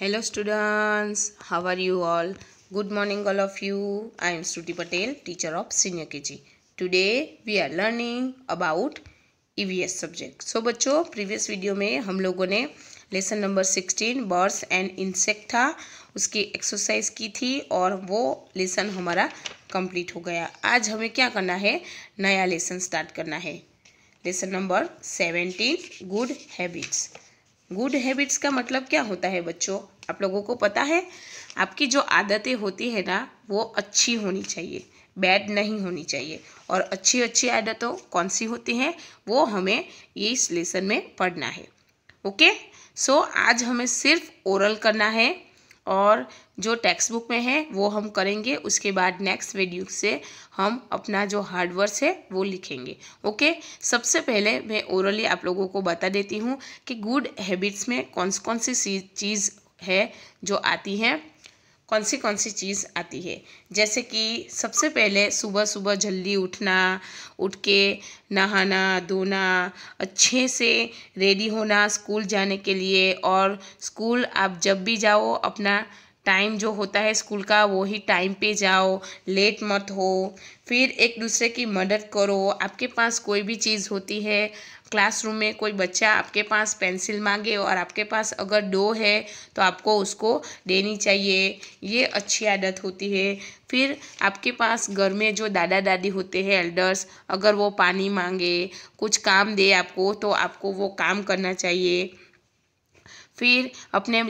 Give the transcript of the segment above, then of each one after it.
hello students how are you all good morning all of you i am shruti patel teacher of senior kg today we are learning about evs subject so बच्चों previous video में हम लोगों ने lesson number 16 birds and insect था उसकी exercise की थी और वो lesson हमारा complete हो गया आज हमें क्या करना है नया lesson start करना है lesson number 17 good habits good habits का मतलब क्या होता है बच्चों आप लोगों को पता है आपकी जो आदतें होती है ना वो अच्छी होनी चाहिए बैड नहीं होनी चाहिए और अच्छी अच्छी आदतों कौन सी होती हैं वो हमें इस लेसन में पढ़ना है ओके सो so, आज हमें सिर्फ ओरल करना है और जो टेक्स्ट बुक में है वो हम करेंगे उसके बाद नेक्स्ट वीडियो से हम अपना जो हार्डवर्स है वो लिखेंगे ओके सबसे पहले मैं ओरली आप लोगों को बता देती हूँ कि गुड हैबिट्स में कौन कौन सी चीज़ है जो आती हैं कौन सी कौन सी चीज़ आती है जैसे कि सबसे पहले सुबह सुबह जल्दी उठना उठ के नहाना धोना अच्छे से रेडी होना स्कूल जाने के लिए और स्कूल आप जब भी जाओ अपना टाइम जो होता है स्कूल का वो ही टाइम पे जाओ लेट मत हो फिर एक दूसरे की मदद करो आपके पास कोई भी चीज़ होती है क्लासरूम में कोई बच्चा आपके पास पेंसिल मांगे और आपके पास अगर डो है तो आपको उसको देनी चाहिए ये अच्छी आदत होती है फिर आपके पास घर में जो दादा दादी होते हैं एल्डर्स अगर वो पानी मांगे कुछ काम दे आपको तो आपको वो काम करना चाहिए फिर अपने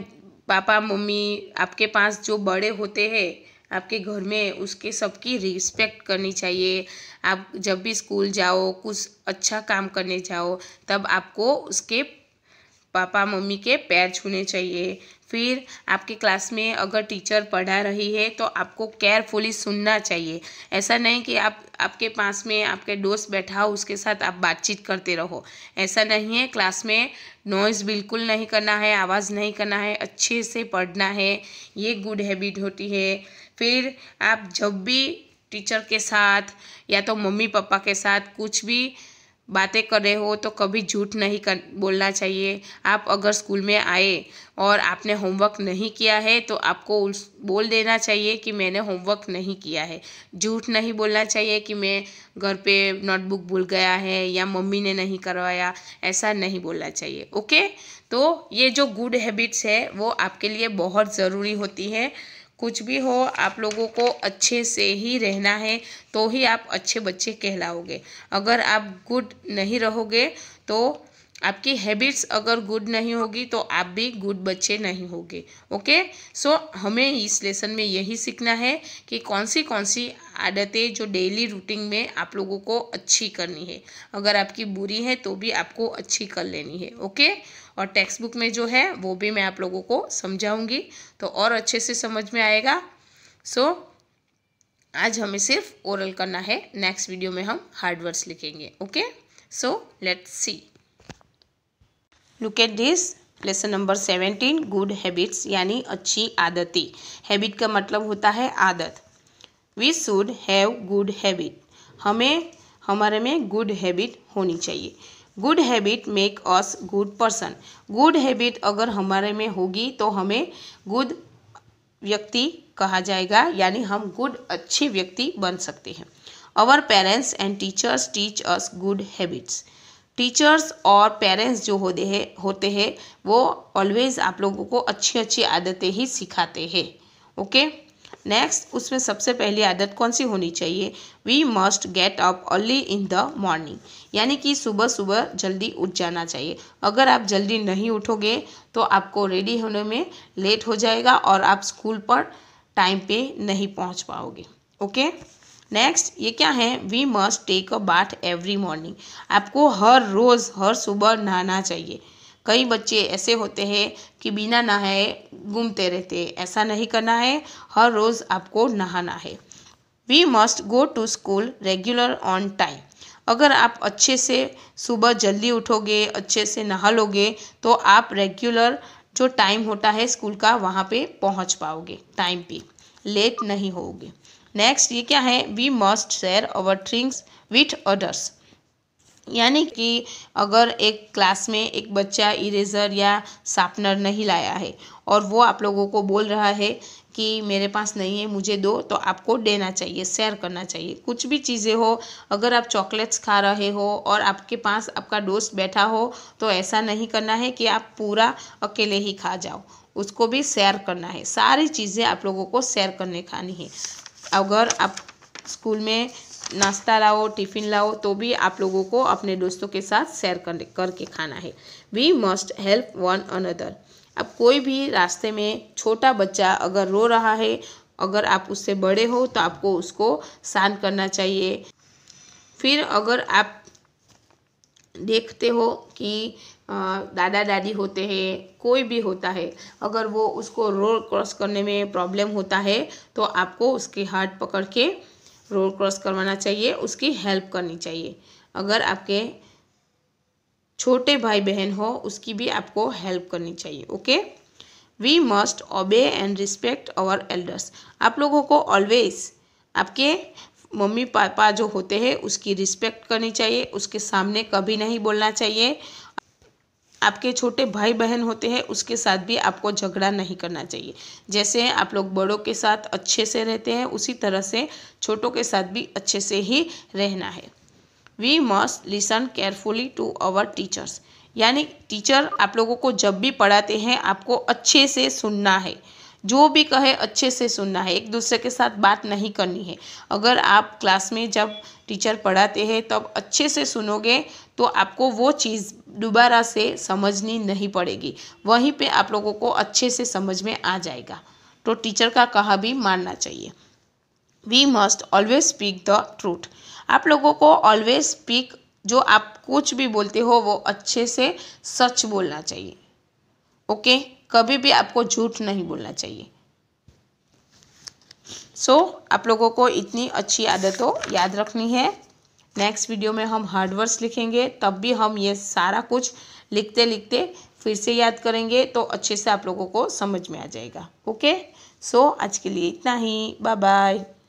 पापा मम्मी आपके पास जो बड़े होते हैं आपके घर में उसके सबकी रिस्पेक्ट करनी चाहिए आप जब भी स्कूल जाओ कुछ अच्छा काम करने जाओ तब आपको उसके पापा मम्मी के पैर छूने चाहिए फिर आपके क्लास में अगर टीचर पढ़ा रही है तो आपको केयरफुली सुनना चाहिए ऐसा नहीं कि आप आपके पास में आपके दोस्त बैठा हो उसके साथ आप बातचीत करते रहो ऐसा नहीं है क्लास में नॉइज़ बिल्कुल नहीं करना है आवाज़ नहीं करना है अच्छे से पढ़ना है ये गुड हैबिट होती है फिर आप जब भी टीचर के साथ या तो मम्मी पापा के साथ कुछ भी बातें कर रहे हो तो कभी झूठ नहीं कर बोलना चाहिए आप अगर स्कूल में आए और आपने होमवर्क नहीं किया है तो आपको उस बोल देना चाहिए कि मैंने होमवर्क नहीं किया है झूठ नहीं बोलना चाहिए कि मैं घर पे नोटबुक भूल गया है या मम्मी ने नहीं करवाया ऐसा नहीं बोलना चाहिए ओके तो ये जो गुड हैबिट्स है वो आपके लिए बहुत ज़रूरी होती है कुछ भी हो आप लोगों को अच्छे से ही रहना है तो ही आप अच्छे बच्चे कहलाओगे अगर आप गुड नहीं रहोगे तो आपकी हैबिट्स अगर गुड नहीं होगी तो आप भी गुड बच्चे नहीं होंगे ओके सो हमें इस लेसन में यही सीखना है कि कौन सी कौन सी आदतें जो डेली रूटीन में आप लोगों को अच्छी करनी है अगर आपकी बुरी है तो भी आपको अच्छी कर लेनी है ओके और टेक्स्ट बुक में जो है वो भी मैं आप लोगों को समझाऊंगी तो और अच्छे से समझ में आएगा सो आज हमें सिर्फ ओरल करना है नेक्स्ट वीडियो में हम हार्ड वर्ड्स लिखेंगे okay so let's see look at this lesson number seventeen good habits यानी अच्छी आदतें हैबिट का मतलब होता है आदत we should have good habit हमें हमारे में गुड हैबिट होनी चाहिए good habit make us good person good habit अगर हमारे में होगी तो हमें गुड व्यक्ति कहा जाएगा यानी हम गुड अच्छे व्यक्ति बन सकते हैं our parents and teachers teach us good habits teachers और पेरेंट्स जो होते हैं होते हैं वो ऑलवेज़ आप लोगों को अच्छी अच्छी आदतें ही सिखाते हैं ओके नेक्स्ट उसमें सबसे पहली आदत कौन सी होनी चाहिए we must get up early in the morning यानी कि सुबह सुबह जल्दी उठ जाना चाहिए अगर आप जल्दी नहीं उठोगे तो आपको रेडी होने में लेट हो जाएगा और आप स्कूल पर टाइम पे नहीं पहुंच पाओगे ओके okay? नेक्स्ट ये क्या है we must take a bath every morning आपको हर रोज़ हर सुबह नहाना चाहिए कई बच्चे ऐसे होते हैं कि बिना नहाए घूमते रहते हैं ऐसा नहीं करना है हर रोज़ आपको नहाना है we must go to school regular on time अगर आप अच्छे से सुबह जल्दी उठोगे अच्छे से नहा लोगे तो आप रेगुलर जो टाइम होता है स्कूल का वहाँ पे पहुँच पाओगे टाइम पे लेट नहीं होगे नेक्स्ट ये क्या है we must share our things with others यानी कि अगर एक क्लास में एक बच्चा इरेज़र या शार्पनर नहीं लाया है और वो आप लोगों को बोल रहा है कि मेरे पास नहीं है मुझे दो तो आपको देना चाहिए शेयर करना चाहिए कुछ भी चीज़ें हो अगर आप चॉकलेट्स खा रहे हो और आपके पास आपका दोस्त बैठा हो तो ऐसा नहीं करना है कि आप पूरा अकेले ही खा जाओ उसको भी शेयर करना है सारी चीज़ें आप लोगों को शेयर करने खानी है अगर आप स्कूल में नाश्ता लाओ टिफ़िन लाओ तो भी आप लोगों को अपने दोस्तों के साथ शेयर कर करके खाना है we must help one another अब कोई भी रास्ते में छोटा बच्चा अगर रो रहा है अगर आप उससे बड़े हो तो आपको उसको शांत करना चाहिए फिर अगर आप देखते हो कि दादा दादी होते हैं कोई भी होता है अगर वो उसको रोड क्रॉस करने में प्रॉब्लम होता है तो आपको उसके हाथ पकड़ के रोड क्रॉस करवाना चाहिए उसकी हेल्प करनी चाहिए अगर आपके छोटे भाई बहन हो उसकी भी आपको हेल्प करनी चाहिए okay we must obey and respect our elders आप लोगों को ऑलवेज आपके मम्मी पापा जो होते हैं उसकी रिस्पेक्ट करनी चाहिए उसके सामने कभी नहीं बोलना चाहिए आपके छोटे भाई बहन होते हैं उसके साथ भी आपको झगड़ा नहीं करना चाहिए जैसे आप लोग बड़ों के साथ अच्छे से रहते हैं उसी तरह से छोटों के साथ भी अच्छे से ही रहना है we must listen carefully to our teachers यानी टीचर आप लोगों को जब भी पढ़ाते हैं आपको अच्छे से सुनना है जो भी कहे अच्छे से सुनना है एक दूसरे के साथ बात नहीं करनी है अगर आप क्लास में जब टीचर पढ़ाते हैं तब अच्छे से सुनोगे तो आपको वो चीज़ दोबारा से समझनी नहीं पड़ेगी वहीं पे आप लोगों को अच्छे से समझ में आ जाएगा तो टीचर का कहा भी मानना चाहिए we must always speak the truth आप लोगों को ऑलवेज स्पीक जो आप कुछ भी बोलते हो वो अच्छे से सच बोलना चाहिए ओके okay? कभी भी आपको झूठ नहीं बोलना चाहिए सो so, आप लोगों को इतनी अच्छी आदतों याद रखनी है नेक्स्ट वीडियो में हम हार्डवर्ड्स लिखेंगे तब भी हम ये सारा कुछ लिखते लिखते फिर से याद करेंगे तो अच्छे से आप लोगों को समझ में आ जाएगा ओके सो so, आज के लिए इतना ही बाय बाय